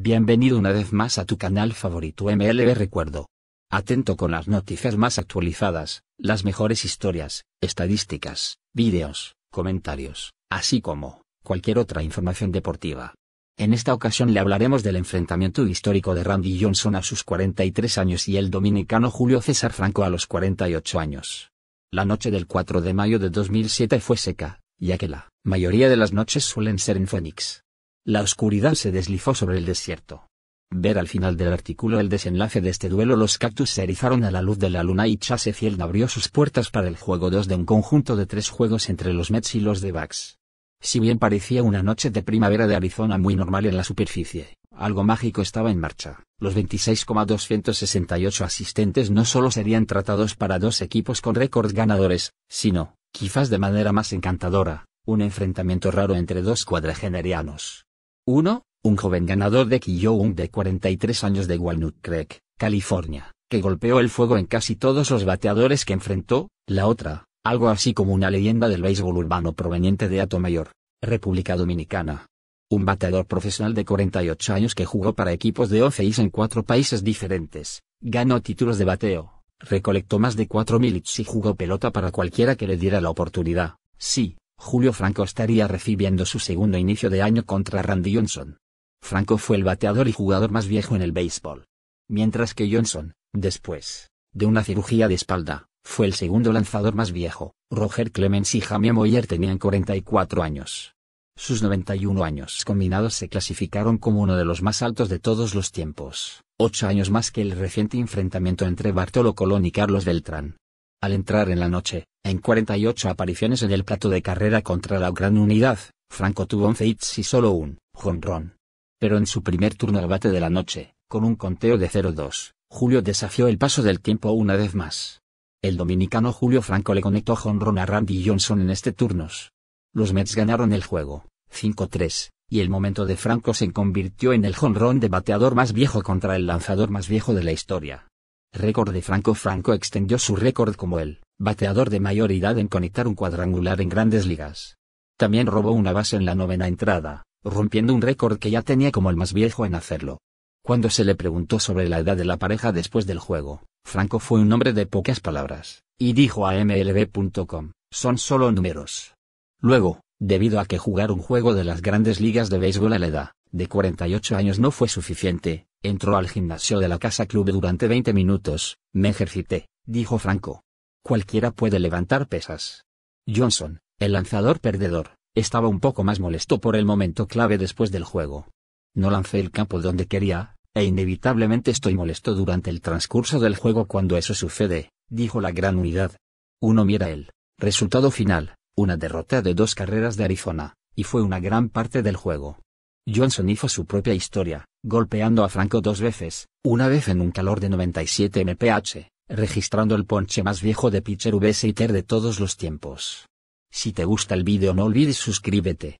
Bienvenido una vez más a tu canal favorito MLB Recuerdo. Atento con las noticias más actualizadas, las mejores historias, estadísticas, vídeos, comentarios, así como cualquier otra información deportiva. En esta ocasión le hablaremos del enfrentamiento histórico de Randy Johnson a sus 43 años y el dominicano Julio César Franco a los 48 años. La noche del 4 de mayo de 2007 fue seca, ya que la mayoría de las noches suelen ser en Phoenix. La oscuridad se deslizó sobre el desierto. Ver al final del artículo el desenlace de este duelo los cactus se erizaron a la luz de la luna y Chase Field abrió sus puertas para el juego 2 de un conjunto de tres juegos entre los Mets y los The Si bien parecía una noche de primavera de Arizona muy normal en la superficie, algo mágico estaba en marcha. Los 26,268 asistentes no solo serían tratados para dos equipos con récords ganadores, sino, quizás de manera más encantadora, un enfrentamiento raro entre dos cuadragenerianos. 1. Un joven ganador de Kiyoung de 43 años de Walnut Creek, California, que golpeó el fuego en casi todos los bateadores que enfrentó, la otra, algo así como una leyenda del béisbol urbano proveniente de Atomayor, República Dominicana. Un bateador profesional de 48 años que jugó para equipos de 11 en cuatro países diferentes, ganó títulos de bateo, recolectó más de 4.000 hits y jugó pelota para cualquiera que le diera la oportunidad. Sí, Julio Franco estaría recibiendo su segundo inicio de año contra Randy Johnson. Franco fue el bateador y jugador más viejo en el béisbol. Mientras que Johnson, después de una cirugía de espalda, fue el segundo lanzador más viejo. Roger Clemens y Jamie Moyer tenían 44 años. Sus 91 años combinados se clasificaron como uno de los más altos de todos los tiempos, ocho años más que el reciente enfrentamiento entre Bartolo Colón y Carlos Beltrán. Al entrar en la noche, en 48 apariciones en el plato de carrera contra la Gran Unidad, Franco tuvo 11 hits y solo un jonrón. Pero en su primer turno al bate de la noche, con un conteo de 0-2, Julio desafió el paso del tiempo una vez más. El dominicano Julio Franco le conectó jonrón a Randy Johnson en este turnos. Los Mets ganaron el juego, 5-3, y el momento de Franco se convirtió en el jonrón de bateador más viejo contra el lanzador más viejo de la historia. Récord de Franco Franco extendió su récord como él bateador de mayor edad en conectar un cuadrangular en grandes ligas. También robó una base en la novena entrada, rompiendo un récord que ya tenía como el más viejo en hacerlo. Cuando se le preguntó sobre la edad de la pareja después del juego, Franco fue un hombre de pocas palabras, y dijo a MLB.com, son solo números. Luego, debido a que jugar un juego de las grandes ligas de béisbol a la edad de 48 años no fue suficiente, entró al gimnasio de la Casa Club durante 20 minutos, me ejercité, dijo Franco cualquiera puede levantar pesas. Johnson, el lanzador perdedor, estaba un poco más molesto por el momento clave después del juego. No lancé el campo donde quería, e inevitablemente estoy molesto durante el transcurso del juego cuando eso sucede, dijo la gran unidad. Uno mira el resultado final, una derrota de dos carreras de Arizona, y fue una gran parte del juego. Johnson hizo su propia historia, golpeando a Franco dos veces, una vez en un calor de 97 mph, registrando el ponche más viejo de pitcher VSITER de todos los tiempos. Si te gusta el vídeo no olvides suscríbete.